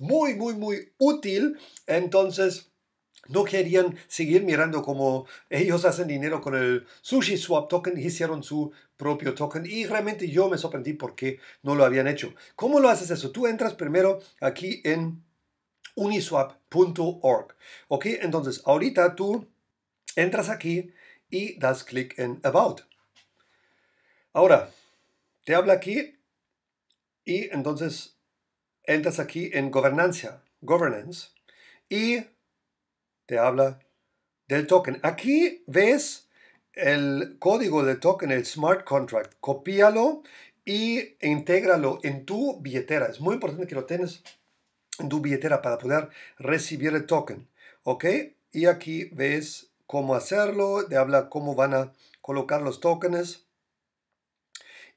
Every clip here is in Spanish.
muy, muy, muy útil. Entonces, no querían seguir mirando cómo ellos hacen dinero con el Sushi Swap token, hicieron su propio token y realmente yo me sorprendí porque no lo habían hecho. ¿Cómo lo haces eso? Tú entras primero aquí en uniswap.org. Ok, entonces ahorita tú entras aquí y das clic en About. Ahora, te habla aquí y entonces entras aquí en gobernancia, governance, y te habla del token. Aquí ves el código del token, el smart contract. Copíalo y e intégralo en tu billetera. Es muy importante que lo tengas en tu billetera para poder recibir el token. ¿Ok? Y aquí ves cómo hacerlo, te habla cómo van a colocar los tokens.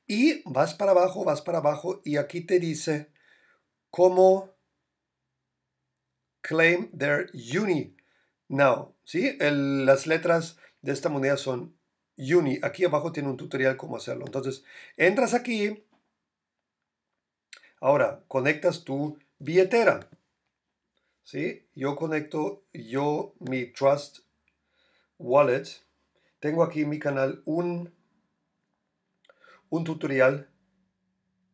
Y vas para abajo, vas para abajo y aquí te dice cómo claim their uni now. ¿sí? las letras de esta moneda son uni. Aquí abajo tiene un tutorial cómo hacerlo. Entonces, entras aquí. Ahora, conectas tu billetera. ¿sí? Yo conecto yo mi Trust Wallet. Tengo aquí en mi canal un, un tutorial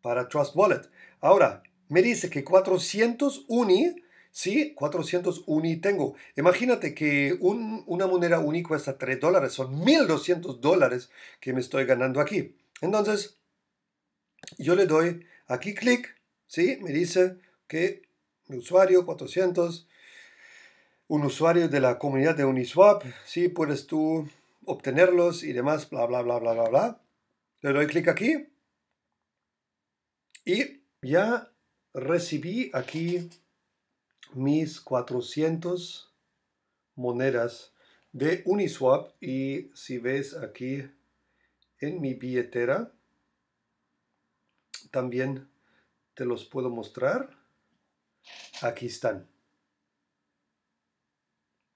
para Trust Wallet. Ahora, me dice que 400 uni, ¿sí? 400 uni tengo. Imagínate que una moneda uni cuesta 3 dólares, son 1200 dólares que me estoy ganando aquí. Entonces, yo le doy aquí clic, ¿sí? Me dice que mi usuario 400, un usuario de la comunidad de Uniswap, ¿sí? Puedes tú obtenerlos y demás, bla, bla, bla, bla, bla, bla. Le doy clic aquí y ya recibí aquí mis 400 monedas de Uniswap y si ves aquí en mi billetera también te los puedo mostrar aquí están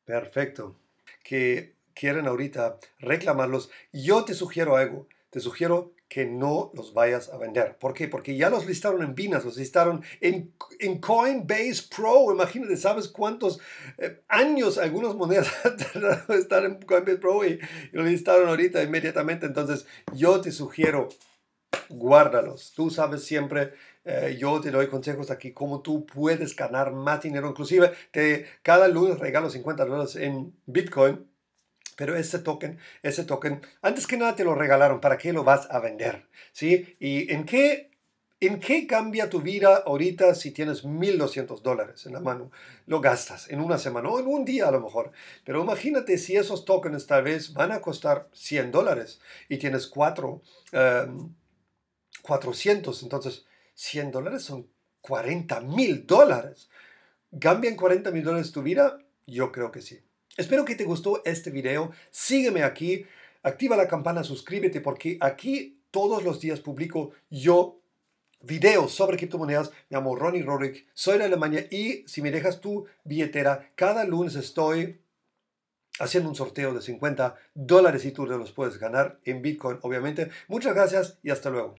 perfecto que quieren ahorita reclamarlos yo te sugiero algo te sugiero que no los vayas a vender. ¿Por qué? Porque ya los listaron en Binance, los listaron en, en Coinbase Pro. Imagínate, ¿sabes cuántos eh, años algunas monedas han tardado en estar en Coinbase Pro y, lo los listaron ahorita inmediatamente? Entonces, yo te sugiero, guárdalos. Tú sabes siempre eh, yo te doy consejos aquí cómo tú puedes ganar más dinero. Inclusive, te, cada lunes regalo 50 dólares en Bitcoin pero ese token, ese token, antes que nada te lo regalaron, ¿para qué lo vas a vender? ¿Sí? ¿Y en qué, en qué cambia tu vida ahorita si tienes 1.200 dólares en la mano? Lo gastas en una semana o en un día a lo mejor. Pero imagínate si esos tokens tal vez van a costar 100 dólares y tienes 4, 400. Em, entonces, 100 dólares son 40 mil dólares. ¿Cambian 40 mil dólares tu vida? Yo creo que sí. Espero que te gustó este video. Sígueme aquí, activa la campana, suscríbete porque aquí todos los días publico yo videos sobre criptomonedas. Me llamo Ronnie Rorick, soy de Alemania y si me dejas tu billetera, cada lunes estoy haciendo un sorteo de 50 dólares y tú los puedes ganar en Bitcoin, obviamente. Muchas gracias y hasta luego.